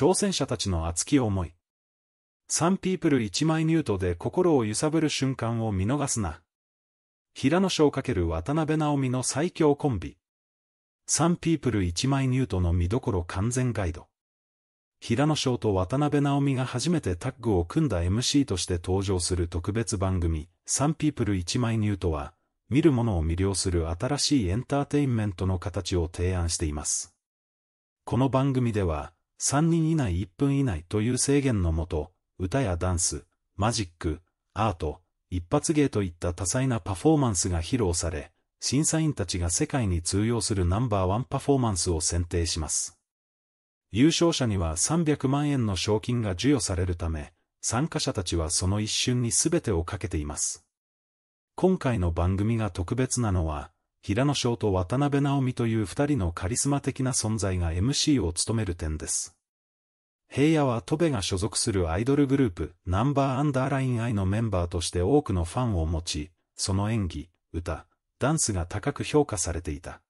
挑戦者たちの熱き思い。サンピープル1枚ミュートで心を揺さぶる瞬間を見逃すな。平野翔×渡辺直美の最強コンビ。サンピープル1枚ニュートの見どころ完全ガイド。平野翔と渡辺直美が初めてタッグを組んだ MC として登場する特別番組、サンピープル1枚ニュートは、見る者を魅了する新しいエンターテインメントの形を提案しています。この番組では、3人以内1分以内という制限のもと、歌やダンス、マジック、アート、一発芸といった多彩なパフォーマンスが披露され、審査員たちが世界に通用するナンバーワンパフォーマンスを選定します。優勝者には300万円の賞金が授与されるため、参加者たちはその一瞬に全てをかけています。今回の番組が特別なのは、平野翔と渡辺直美という二人のカリスマ的な存在が MC を務める点です。平野は戸部が所属するアイドルグループ、ナンバーアンダーラインアイのメンバーとして多くのファンを持ち、その演技、歌、ダンスが高く評価されていた。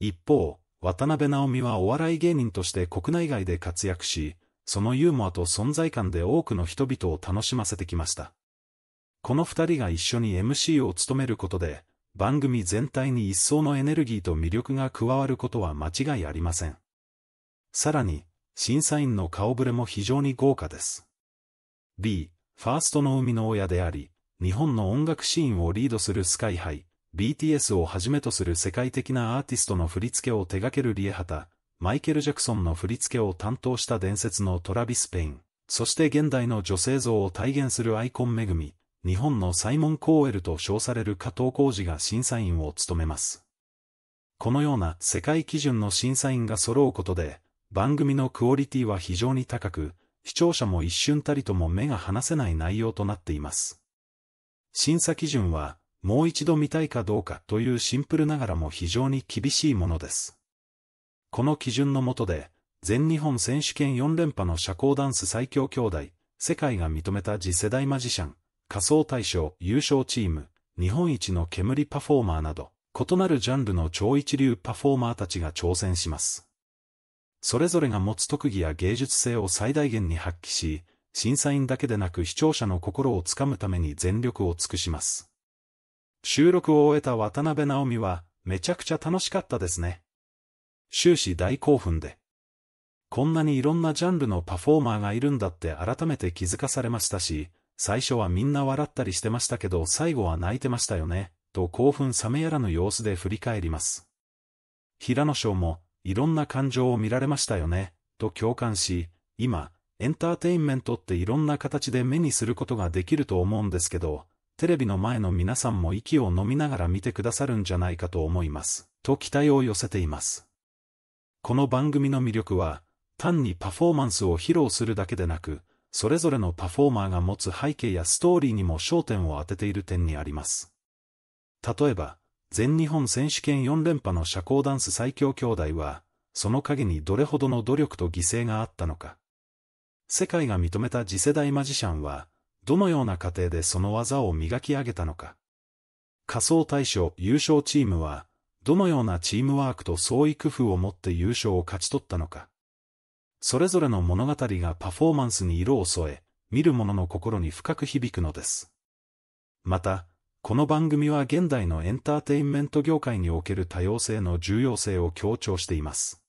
一方、渡辺直美はお笑い芸人として国内外で活躍し、そのユーモアと存在感で多くの人々を楽しませてきました。この二人が一緒に MC を務めることで、番組全体に一層のエネルギーと魅力が加わることは間違いありません。さらに、審査員の顔ぶれも非常に豪華です。B、ファーストの生みの親であり、日本の音楽シーンをリードするスカイハイ、BTS をはじめとする世界的なアーティストの振り付けを手掛けるリエハタ、マイケル・ジャクソンの振り付けを担当した伝説のトラビス・ペイン、そして現代の女性像を体現するアイコン・恵み、日本のサイモン・コーエルと称される加藤浩二が審査員を務めます。このような世界基準の審査員が揃うことで、番組のクオリティは非常に高く、視聴者も一瞬たりとも目が離せない内容となっています。審査基準は、もう一度見たいかどうかというシンプルながらも非常に厳しいものです。この基準のもとで、全日本選手権4連覇の社交ダンス最強兄弟、世界が認めた次世代マジシャン、仮想大賞、優勝チーム、日本一の煙パフォーマーなど、異なるジャンルの超一流パフォーマーたちが挑戦します。それぞれが持つ特技や芸術性を最大限に発揮し、審査員だけでなく視聴者の心をつかむために全力を尽くします。収録を終えた渡辺直美は、めちゃくちゃ楽しかったですね。終始大興奮で。こんなにいろんなジャンルのパフォーマーがいるんだって改めて気づかされましたし、最初はみんな笑ったりしてましたけど最後は泣いてましたよね、と興奮冷めやらぬ様子で振り返ります。平野翔も、いろんな感情を見られましたよね、と共感し、今、エンターテインメントっていろんな形で目にすることができると思うんですけど、テレビの前の皆さんも息を飲みながら見てくださるんじゃないかと思います、と期待を寄せています。この番組の魅力は、単にパフォーマンスを披露するだけでなく、それぞれのパフォーマーが持つ背景やストーリーにも焦点を当てている点にあります。例えば、全日本選手権4連覇の社交ダンス最強兄弟は、その陰にどれほどの努力と犠牲があったのか。世界が認めた次世代マジシャンは、どのような過程でその技を磨き上げたのか。仮想大賞優勝チームは、どのようなチームワークと創意工夫を持って優勝を勝ち取ったのか。それぞれの物語がパフォーマンスに色を添え、見る者の心に深く響くのです。また、この番組は現代のエンターテインメント業界における多様性の重要性を強調しています。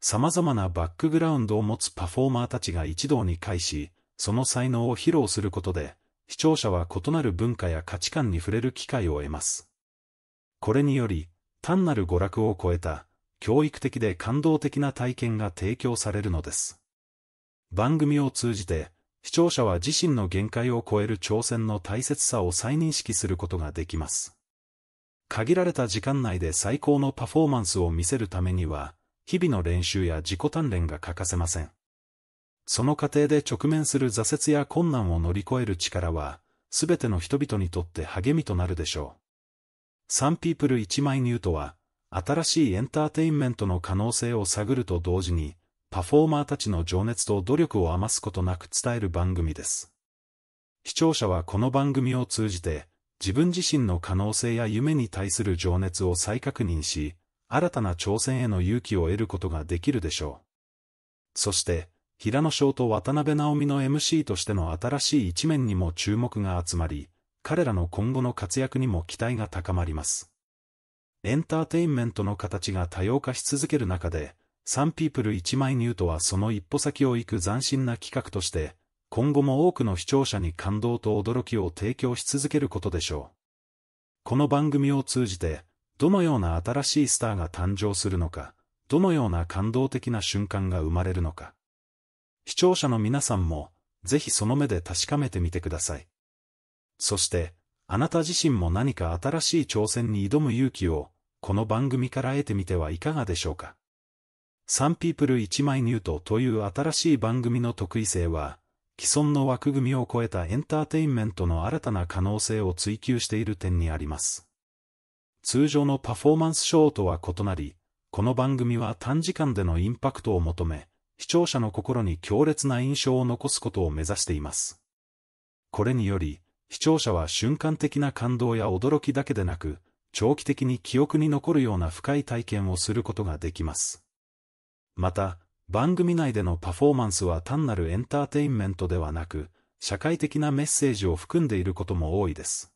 様々なバックグラウンドを持つパフォーマーたちが一堂に会し、その才能を披露することで、視聴者は異なる文化や価値観に触れる機会を得ます。これにより、単なる娯楽を超えた、教育的で感動的な体験が提供されるのです。番組を通じて、視聴者は自身の限界を超える挑戦の大切さを再認識することができます。限られた時間内で最高のパフォーマンスを見せるためには、日々の練習や自己鍛錬が欠かせません。その過程で直面する挫折や困難を乗り越える力は、すべての人々にとって励みとなるでしょう。サンピープル1枚ニュートは、新しいエンターテインメントの可能性を探ると同時に、パフォーマーたちの情熱と努力を余すことなく伝える番組です。視聴者はこの番組を通じて、自分自身の可能性や夢に対する情熱を再確認し、新たな挑戦への勇気を得ることができるでしょう。そして、平野翔と渡辺直美の MC としての新しい一面にも注目が集まり、彼らの今後の活躍にも期待が高まります。エンターテインメントの形が多様化し続ける中で、サンピープル1枚ニュートはその一歩先を行く斬新な企画として、今後も多くの視聴者に感動と驚きを提供し続けることでしょう。この番組を通じて、どのような新しいスターが誕生するのか、どのような感動的な瞬間が生まれるのか。視聴者の皆さんも、ぜひその目で確かめてみてください。そして、あなた自身も何か新しい挑戦に挑む勇気を、この番組から得てみてはいかがでしょうか。サンピープル1枚ニュートという新しい番組の得意性は、既存の枠組みを超えたエンターテインメントの新たな可能性を追求している点にあります。通常のパフォーマンスショーとは異なり、この番組は短時間でのインパクトを求め、視聴者の心に強烈な印象を残すことを目指しています。これにより、視聴者は瞬間的な感動や驚きだけでなく、長期的に記憶に残るような深い体験をすることができます。また、番組内でのパフォーマンスは単なるエンターテインメントではなく、社会的なメッセージを含んでいることも多いです。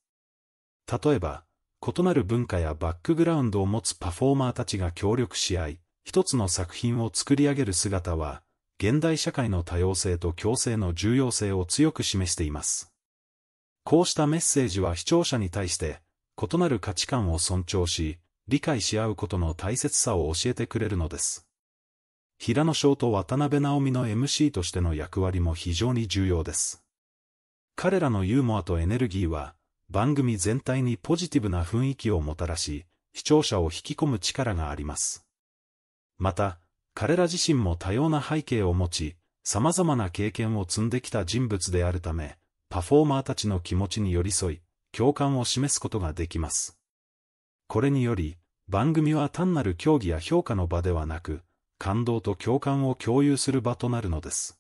例えば、異なる文化やバックグラウンドを持つパフォーマーたちが協力し合い、一つの作品を作り上げる姿は、現代社会の多様性と共生の重要性を強く示しています。こうしたメッセージは視聴者に対して、異なる価値観を尊重し、理解し合うことの大切さを教えてくれるのです。平野翔と渡辺直美の MC としての役割も非常に重要です。彼らのユーモアとエネルギーは、番組全体にポジティブな雰囲気をもたらし、視聴者を引き込む力があります。また、彼ら自身も多様な背景を持ち、様々な経験を積んできた人物であるため、パフォーマーたちの気持ちに寄り添い、共感を示すことができます。これにより、番組は単なる競技や評価の場ではなく、感動と共感を共有する場となるのです。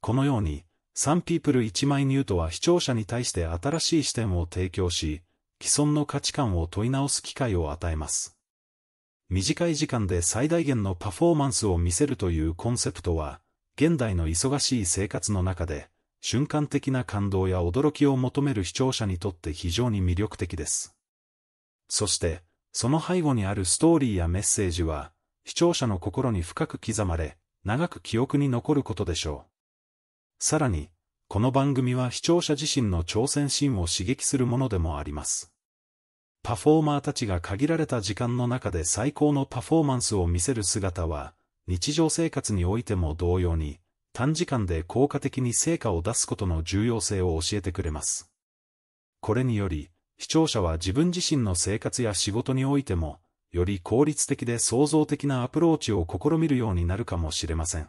このように、サンピープル1枚ニュートは視聴者に対して新しい視点を提供し、既存の価値観を問い直す機会を与えます。短い時間で最大限のパフォーマンスを見せるというコンセプトは、現代の忙しい生活の中で、瞬間的な感動や驚きを求める視聴者にとって非常に魅力的です。そして、その背後にあるストーリーやメッセージは、視聴者の心に深く刻まれ、長く記憶に残ることでしょう。さらに、この番組は視聴者自身の挑戦心を刺激するものでもあります。パフォーマーたちが限られた時間の中で最高のパフォーマンスを見せる姿は、日常生活においても同様に、短時間で効果的に成果を出すことの重要性を教えてくれます。これにより、視聴者は自分自身の生活や仕事においても、より効率的で創造的なアプローチを試みるようになるかもしれません。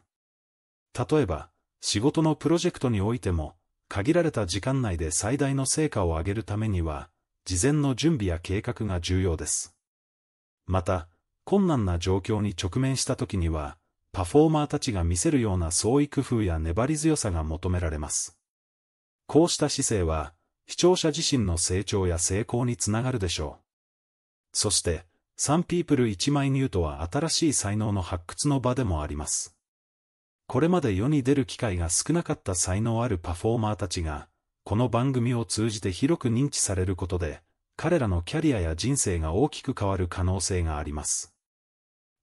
例えば、仕事のプロジェクトにおいても、限られた時間内で最大の成果を上げるためには、事前の準備や計画が重要です。また、困難な状況に直面した時には、パフォーマーたちが見せるような創意工夫や粘り強さが求められます。こうした姿勢は、視聴者自身の成長や成功につながるでしょう。そして、サンピープル1枚ニュートは新しい才能の発掘の場でもあります。これまで世に出る機会が少なかった才能あるパフォーマーたちが、この番組を通じて広く認知されることで、彼らのキャリアや人生が大きく変わる可能性があります。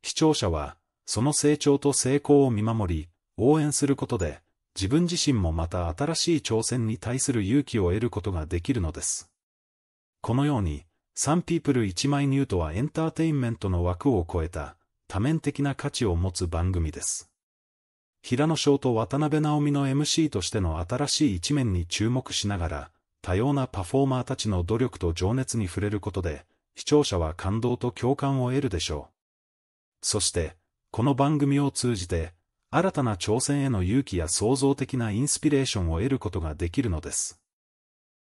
視聴者は、その成長と成功を見守り、応援することで、自分自身もまた新しい挑戦に対する勇気を得ることができるのです。このように、サンピープル1枚ニュートはエンターテインメントの枠を超えた、多面的な価値を持つ番組です。平野翔と渡辺直美の MC としての新しい一面に注目しながら、多様なパフォーマーたちの努力と情熱に触れることで、視聴者は感動と共感を得るでしょう。そして、この番組を通じて、新たな挑戦への勇気や創造的なインスピレーションを得ることができるのです。